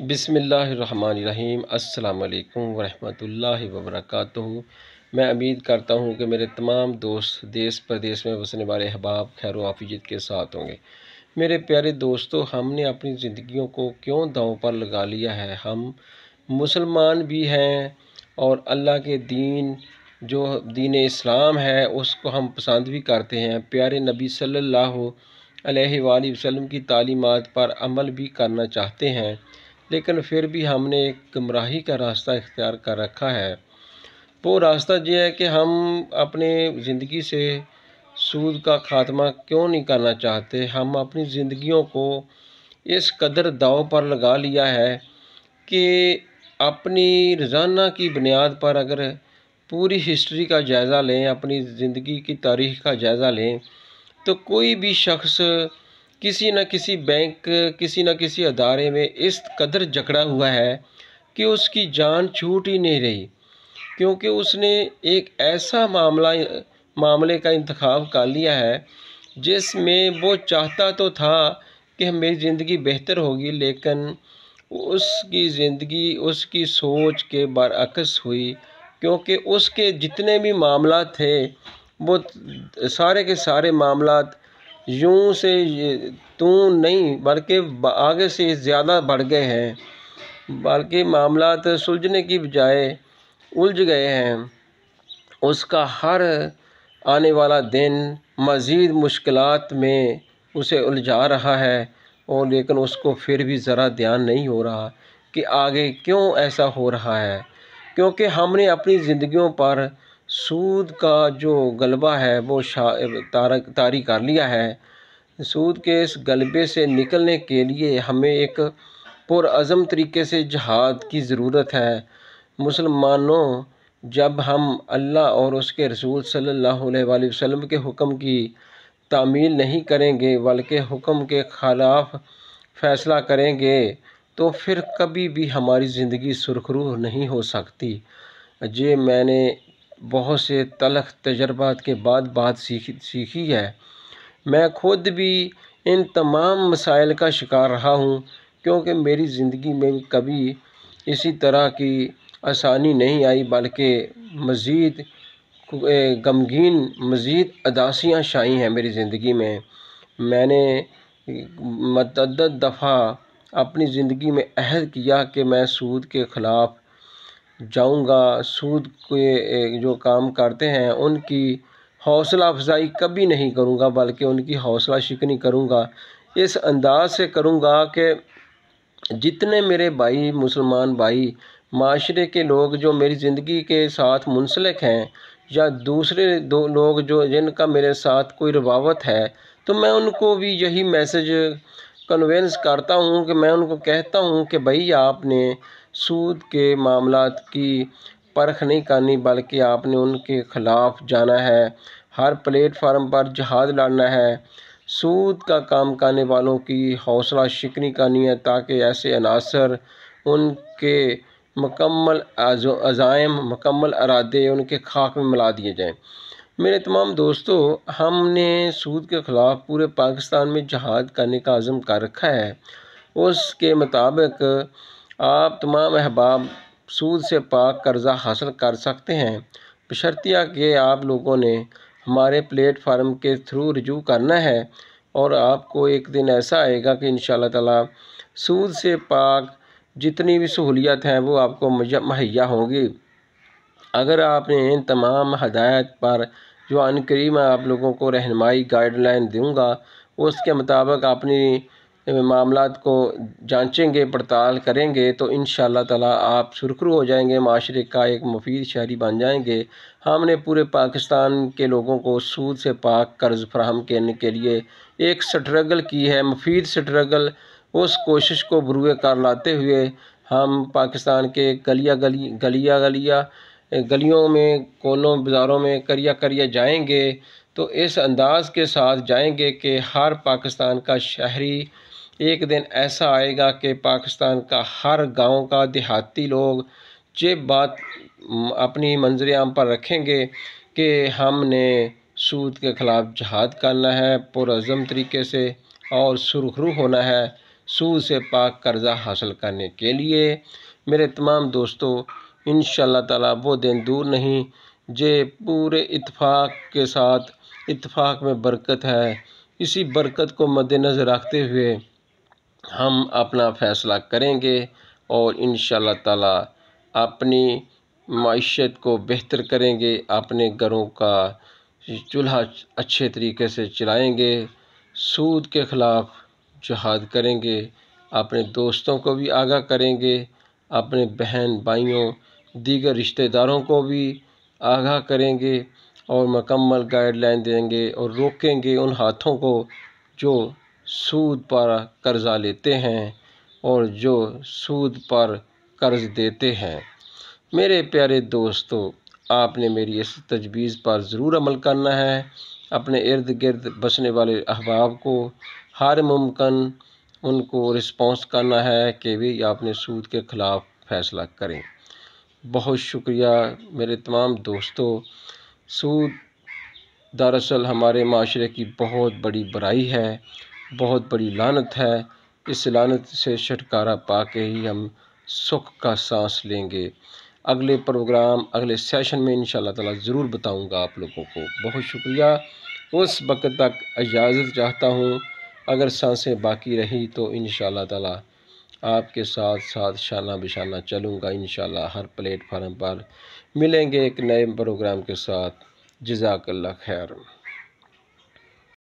बिसमीम् अल्लाम वरहमल वबरक मैं उम्मीद करता हूँ कि मेरे तमाम दोस्त देश प्रदेश में बसने वाले अहबाब खैर आफियत के साथ होंगे मेरे प्यारे दोस्तों हमने अपनी ज़िंदगियों को क्यों दाव पर लगा लिया है हम मुसलमान भी हैं और अल्लाह के दीन जो दीन इस्लाम है उसको हम पसंद भी करते हैं प्यारे नबी सल्ला अलैहि की तालीमत पर अमल भी करना चाहते हैं लेकिन फिर भी हमने एक गमराही का रास्ता इख्तियार कर रखा है वो रास्ता ये है कि हम अपने ज़िंदगी से सूद का खात्मा क्यों नहीं करना चाहते हम अपनी ज़िंदगियों को इस कदर दाव पर लगा लिया है कि अपनी रोज़ाना की बुनियाद पर अगर पूरी हिस्ट्री का जायज़ा लें अपनी ज़िंदगी की तारीख का जायज़ा लें तो कोई भी शख्स किसी न किसी बैंक किसी न किसी अदारे में इस कदर जकड़ा हुआ है कि उसकी जान छूट ही नहीं रही क्योंकि उसने एक ऐसा मामला मामले का इंतखब कर लिया है जिसमें वो चाहता तो था कि मेरी ज़िंदगी बेहतर होगी लेकिन उसकी ज़िंदगी उसकी सोच के बरअक्स हुई क्योंकि उसके जितने भी मामला थे वो सारे के सारे मामला यूँ से तू नहीं बल्कि आगे से ज़्यादा बढ़ गए हैं बल्कि मामला सुलझने की बजाय उलझ गए हैं उसका हर आने वाला दिन मज़ीद मुश्किल में उसे उलझा रहा है और लेकिन उसको फिर भी ज़रा ध्यान नहीं हो रहा कि आगे क्यों ऐसा हो रहा है क्योंकि हमने अपनी ज़िंदगियों पर सूद का जो गलबा है वो तारक तारी कर लिया है सूद के इस गलबे से निकलने के लिए हमें एक पुरज़म तरीके से जहाद की ज़रूरत है मुसलमानों जब हम अल्लाह और उसके रसूल सल्लल्लाहु अलैहि वसल्लम के हुक्म की तामील नहीं करेंगे बल्कि हुक्म के ख़िलाफ़ फ़ैसला करेंगे तो फिर कभी भी हमारी ज़िंदगी सुरखरू नहीं हो सकती जे मैंने बहुत से तलख तजर्बात के बाद बात सीखी सीखी है मैं खुद भी इन तमाम मसाइल का शिकार रहा हूँ क्योंकि मेरी ज़िंदगी में कभी इसी तरह की आसानी नहीं आई बल्कि मज़ीद गमगीन मज़ीद अदासियाँ शाई हैं मेरी ज़िंदगी में मैंने मतदद दफ़ा अपनी ज़िंदगी में अहद किया कि मैं सूद के ख़िलाफ़ जाऊँगा सूद के जो काम करते हैं उनकी हौसला अफज़ाई कभी नहीं करूँगा बल्कि उनकी हौसला शिकनी करूँगा इस अंदाज से करूँगा कि जितने मेरे भाई मुसलमान भाई माशरे के लोग जो मेरी ज़िंदगी के साथ मुंसलिक हैं या दूसरे दो लोग जो जिनका मेरे साथ कोई रवावत है तो मैं उनको भी यही मैसेज कन्वेंस करता हूँ कि मैं उनको कहता हूँ कि भाई आपने सूद के मामला की परख नहीं करनी बल्कि आपने उनके ख़िलाफ़ जाना है हर प्लेटफार्म पर जहाज़ लड़ना है सूद का काम करने वालों की हौसला शिकनी करनी है ताकि ऐसे अनासर उनके मकम्मल अजायम मकम्मल अरादे उनके खाक में मिला दिए जाएं मेरे तमाम दोस्तों हमने सूद के ख़िलाफ़ पूरे पाकिस्तान में जहाद करने का आज़म कर रखा है उसके मुताबिक आप तमाम अहबाब सूद से पाक कर्जा हासिल कर सकते हैं बशर्तिया के आप लोगों ने हमारे प्लेटफार्म के थ्रू रजू करना है और आपको एक दिन ऐसा आएगा कि इन ताला सूद से पाक जितनी भी सहूलियत हैं वो आपको मुहैया होंगी अगर आपने इन तमाम हदायत पर जो अनकरी मैं आप लोगों को रहनमाई गाइडलाइन दूँगा उसके मुताबिक अपनी मामला को जांचेंगे पड़ताल करेंगे तो इन ताला आप सुरखरू हो जाएंगे माशरे का एक मुफीद शहरी बन जाएंगे हमने पूरे पाकिस्तान के लोगों को सूद से पाक कर्ज़ फ्राहम करने के लिए एक स्ट्रगल की है मुफीद स्ट्रगल उस कोशिश को बुरुए कार लाते हुए हम पाकिस्तान के गलिया गली गलिया गलिया गलियों में कोनों बाज़ारों में करिया करिया जाएंगे तो इस अंदाज़ के साथ जाएंगे कि हर पाकिस्तान का शहरी एक दिन ऐसा आएगा कि पाकिस्तान का हर गांव का देहाती लोग ये बात अपनी मंजर आम पर रखेंगे कि हमने सूद के ख़िलाफ़ जहाद करना है पुरज़म तरीके से और सुरखरू होना है सूद से पाक कर्ज़ा हासिल करने के लिए मेरे तमाम दोस्तों इन ताला वो दिन दूर नहीं जे पूरे इतफ़ाक़ के साथ इतफ़ाक़ में बरकत है इसी बरकत को मद्दनज़र रखते हुए हम अपना फ़ैसला करेंगे और इन ताला अपनी मीशत को बेहतर करेंगे अपने घरों का चूल्हा अच्छे तरीके से चलाएंगे सूद के ख़िलाफ़ जहाद करेंगे अपने दोस्तों को भी आगाह करेंगे अपने बहन भाइयों दीगर रिश्तेदारों को भी आगाह करेंगे और मकम्मल गाइडलाइन देंगे और रोकेंगे उन हाथों को जो सूद पर कर्ज़ा लेते हैं और जो सूद पर कर्ज़ देते हैं मेरे प्यारे दोस्तों आपने मेरी इस तजवीज़ पर ज़रूर अमल करना है अपने इर्द गिर्द बसने वाले अहबाब को हर मुमकिन उनको रिस्पॉन्स करना है कि भी आपने सूद के ख़िलाफ़ फ़ैसला करें बहुत शुक्रिया मेरे तमाम दोस्तों सूद दरअसल हमारे माशरे की बहुत बड़ी बुराई है बहुत बड़ी लानत है इस लानत से छुटकारा पा के ही हम सुख का सांस लेंगे अगले प्रोग्राम अगले सेशन में इन ताला ज़रूर बताऊंगा आप लोगों को बहुत शुक्रिया उस वक्त तक इजाज़त चाहता हूँ अगर सांसें बाकी रही तो इन ताला आपके साथ साथ शाना बिशाना चलूँगा इन हर प्लेटफार्म पर मिलेंगे एक नए प्रोग्राम के साथ जजाकल्ला खैर